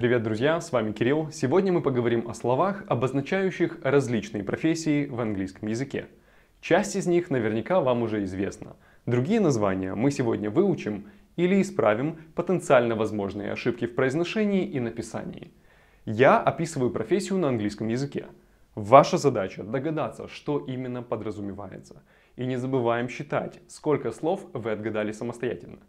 Привет, друзья, с вами Кирилл. Сегодня мы поговорим о словах, обозначающих различные профессии в английском языке. Часть из них наверняка вам уже известна. Другие названия мы сегодня выучим или исправим потенциально возможные ошибки в произношении и написании. Я описываю профессию на английском языке. Ваша задача догадаться, что именно подразумевается. И не забываем считать, сколько слов вы отгадали самостоятельно.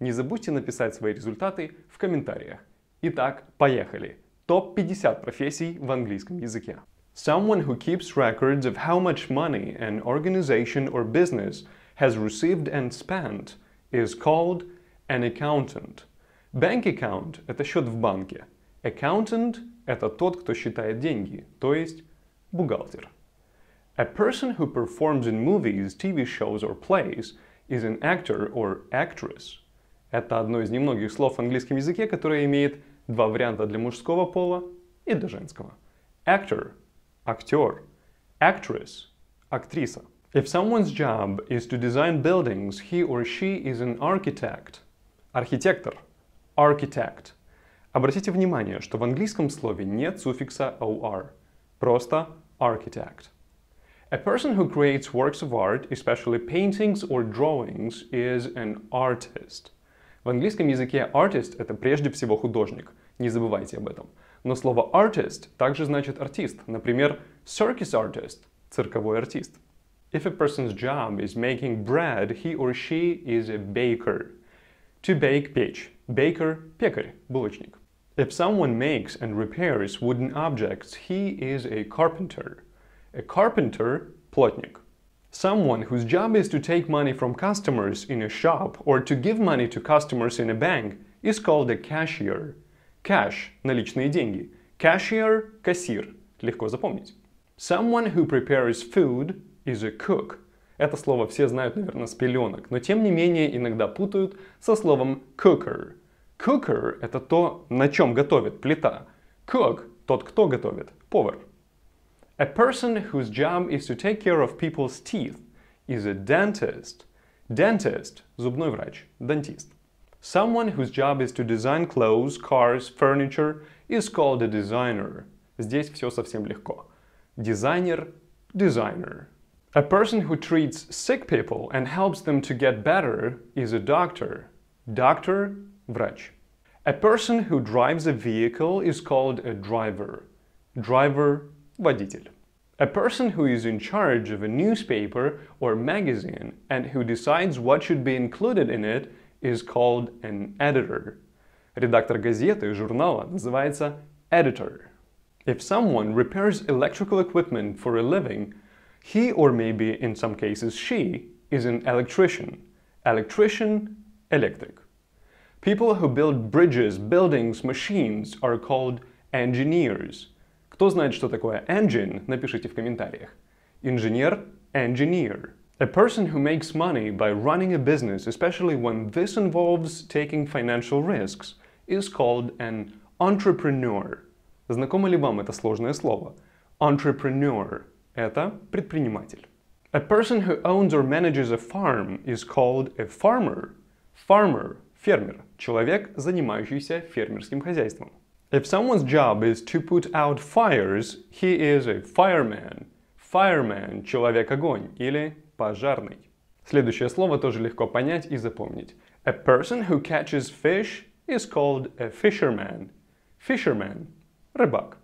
Не забудьте написать свои результаты в комментариях. Итак, поехали. Топ-50 профессий в английском языке. Someone who keeps records of how much money an organization or business has received and spent is called an accountant. Bank account – это счет в банке. Accountant – это тот, кто считает деньги, то есть бухгалтер. A person who performs in movies, TV shows or plays is an actor or actress. Это одно из немногих слов в английском языке, которое имеет два варианта для мужского пола и для женского. Actor – актер. Actress – актриса. If someone's job is to design buildings, he or she is an architect. Архитектор – architect. Обратите внимание, что в английском слове нет суффикса or, просто architect. A person who creates works of art, especially paintings or drawings, is an artist. В английском языке artist – это прежде всего художник, не забывайте об этом. Но слово artist также значит артист, например, circus artist – цирковой артист. If a person's job is making bread, he or she is a baker. To bake – печь, baker – пекарь, булочник. If someone makes and repairs wooden objects, he is a carpenter. A carpenter – плотник. Someone whose job is to take money from customers in a shop or to give money to customers in a bank is called a cashier. Cash – наличные деньги. Cashier – кассир. Легко запомнить. Someone who prepares food is a cook. Это слово все знают, наверное, с пеленок, но тем не менее иногда путают со словом cooker. Cooker – это то, на чем готовит плита. Cook – тот, кто готовит, повар. A person whose job is to take care of people's teeth is a dentist. Dentist – зубной врач, дантист. Someone whose job is to design clothes, cars, furniture is called a designer. Здесь все совсем легко. Designer, designer. A person who treats sick people and helps them to get better is a doctor. Doctor, врач. A person who drives a vehicle is called a driver. Driver, водитель. A person who is in charge of a newspaper or magazine and who decides what should be included in it is called an editor. Редактор газеты, журнала называется editor. If someone repairs electrical equipment for a living, he or maybe in some cases she is an electrician. Electrician, electric. People who build bridges, buildings, machines are called engineers. Кто знает, что такое engine, напишите в комментариях. Инженер – engineer. A person who makes money by running a business, especially when this involves taking financial risks, is called an entrepreneur. Знакомо ли вам это сложное слово? Entrepreneur – это предприниматель. A person who owns or manages a farm is called a farmer. Farmer – фермер, человек, занимающийся фермерским хозяйством. If someone's job is to put out fires, he is a fireman. Fireman – человек-огонь или пожарный. Следующее слово тоже легко понять и запомнить. A person who catches fish is called a fisherman. Fisherman – рыбак.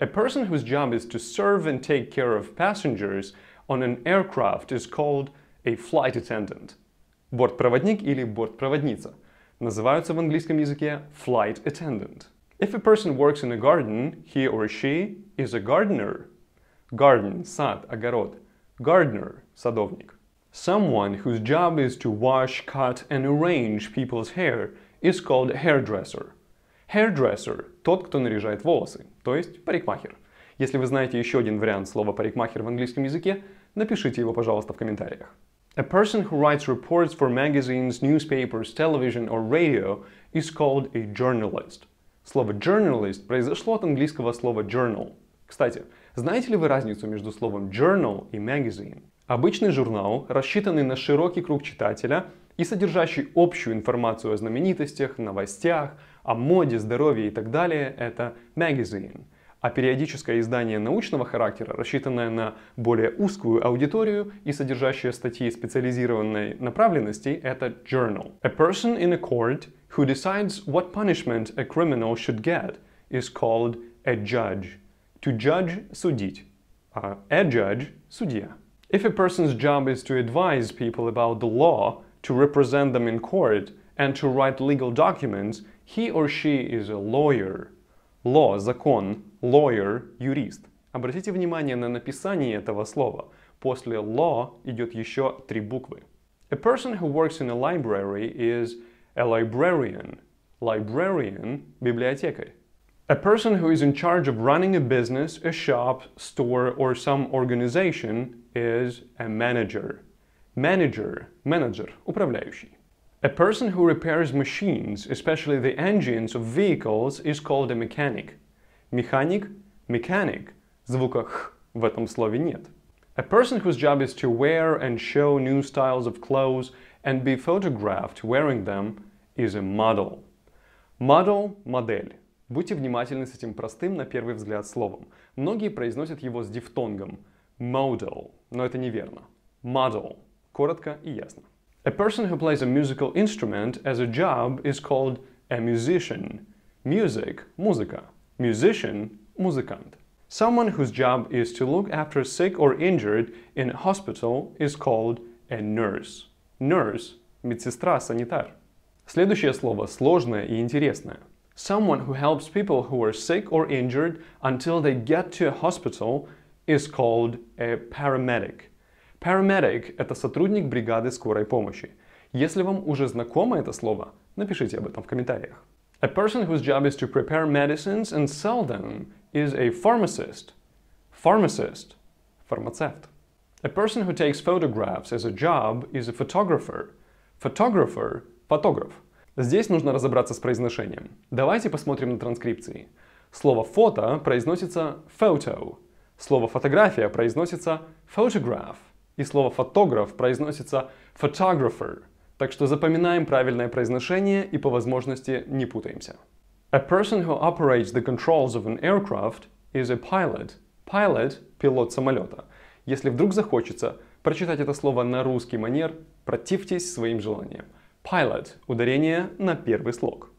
A person whose job is to serve and take care of passengers on an aircraft is called a flight attendant. Бортпроводник или бортпроводница называются в английском языке flight attendant. If a person works in a garden, he or she is a gardener. Garden – сад, огород – Gardener, садовник. Someone whose job is to wash, cut and arrange people's hair is called hairdresser. Hairdresser – тот, кто наряжает волосы, то есть парикмахер. Если вы знаете еще один вариант слова парикмахер в английском языке, напишите его, пожалуйста, в комментариях. A person who writes reports for magazines, newspapers, television or radio is called a journalist. Слово journalist произошло от английского слова journal. Кстати, Знаете ли вы разницу между словом journal и magazine? Обычный журнал, рассчитанный на широкий круг читателя и содержащий общую информацию о знаменитостях, новостях, о моде, здоровье и так далее, это magazine. А периодическое издание научного характера, рассчитанное на более узкую аудиторию и содержащее статьи специализированной направленности, это journal. A person in a court who decides what punishment a criminal should get is called a judge. To judge – судить. Uh, a judge – судья. If a person's job is to advise people about the law, to represent them in court, and to write legal documents, he or she is a lawyer. Law – закон, lawyer – юрист. Обратите внимание на написание этого слова. После law идет еще три буквы. A person who works in a library is a librarian. Librarian – библиотекарь. A person who is in charge of running a business, a shop, store, or some organization is a manager. Manager, manager, управляющий. A person who repairs machines, especially the engines of vehicles, is called a mechanic. Механик, mechanic, звука х в этом слове нет. A person whose job is to wear and show new styles of clothes and be photographed wearing them is a model. Model, модель. Будьте внимательны с этим простым, на первый взгляд, словом. Многие произносят его с дифтонгом model, но это неверно. Model. Коротко и ясно. A person who plays a musical instrument as a job is called a musician. Music – музыка. Musician – музыкант. Someone whose job is to look after sick or injured in hospital is called a nurse. Nurse – медсестра, санитар. Следующее слово сложное и интересное – Someone who helps people who are sick or injured until they get to a hospital is called a paramedic. Paramedic – это сотрудник бригады скорой помощи. Если вам уже знакомо это слово, напишите об этом в комментариях. A person whose job is to prepare medicines and sell them is a pharmacist. Pharmacist – фармацевт. A person who takes photographs as a job is a photographer. Photographer – фотограф. Здесь нужно разобраться с произношением. Давайте посмотрим на транскрипции. Слово «фото» произносится «photo», слово «фотография» произносится «photograph», и слово «фотограф» произносится «photographer». Так что запоминаем правильное произношение и по возможности не путаемся. A person who operates the controls of an aircraft is a pilot. Pilot – пилот самолета. Если вдруг захочется прочитать это слово на русский манер, противьтесь своим желаниям. Pilot – ударение на первый слог.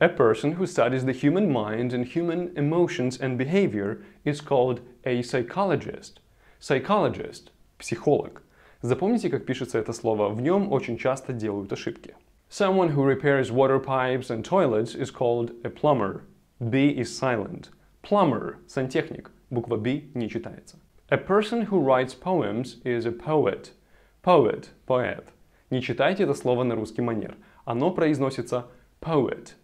A person who studies the human mind and human emotions and behavior is called a psychologist. Psychologist – психолог. Запомните, как пишется это слово, в нем очень часто делают ошибки. Someone who repairs water pipes and toilets is called a plumber. B is silent. Plumber – сантехник. Буква B не читается. A person who writes poems is a poet. Poet – поэт. Не читайте это слово на русский манер. Оно произносится poet.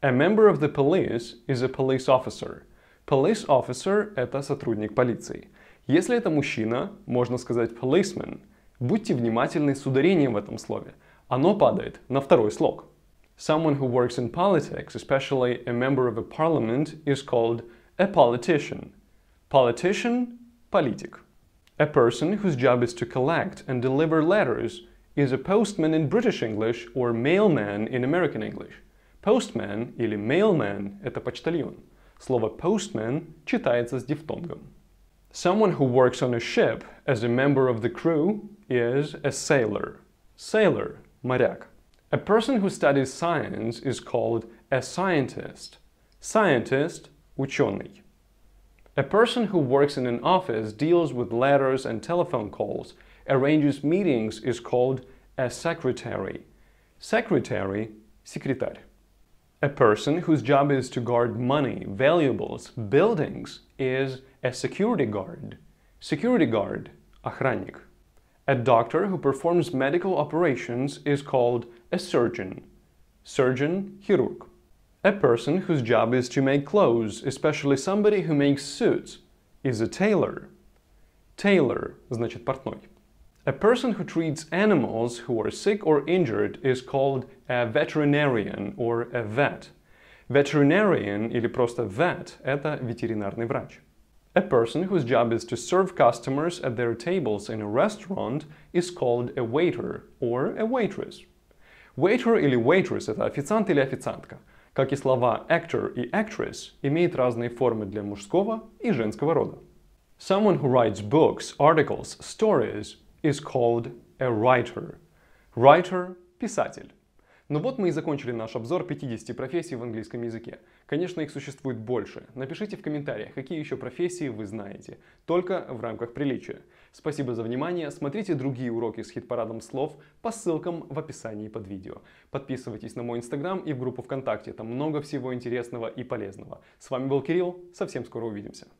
A member of the police is a police officer. Police officer – это сотрудник полиции. Если это мужчина, можно сказать policeman. Будьте внимательны с ударением в этом слове. Оно падает на второй слог. Someone who works in politics, especially a member of a parliament, is called a politician. Politician – политик. A person whose job is to collect and deliver letters is a postman in British English or mailman in American English. Postman или mailman – это почтальон. Слово postman читается с дифтонгом. Someone who works on a ship as a member of the crew is a sailor. Sailor – моряк. A person who studies science is called a scientist. Scientist – ученый. A person who works in an office deals with letters and telephone calls – arranges meetings is called a secretary. Secretary, секретарь. A person whose job is to guard money, valuables, buildings is a security guard. Security guard, охранник. A doctor who performs medical operations is called a surgeon. Surgeon, хирург. A person whose job is to make clothes, especially somebody who makes suits, is a tailor. Tailor, значит портной. A person who treats animals who are sick or injured is called a veterinarian or a vet. Veterinarian или просто vet – это ветеринарный врач. A person whose job is to serve customers at their tables in a restaurant is called a waiter or a waitress. Waiter или waitress – это официант или официантка. Как и слова actor и actress, имеют разные формы для мужского и женского рода. Someone who writes books, articles, stories is called a writer. Writer – писатель. Ну вот мы и закончили наш обзор 50 профессий в английском языке. Конечно, их существует больше. Напишите в комментариях, какие еще профессии вы знаете. Только в рамках приличия. Спасибо за внимание. Смотрите другие уроки с хит-парадом слов по ссылкам в описании под видео. Подписывайтесь на мой инстаграм и в группу ВКонтакте. Там много всего интересного и полезного. С вами был Кирилл. Совсем скоро увидимся.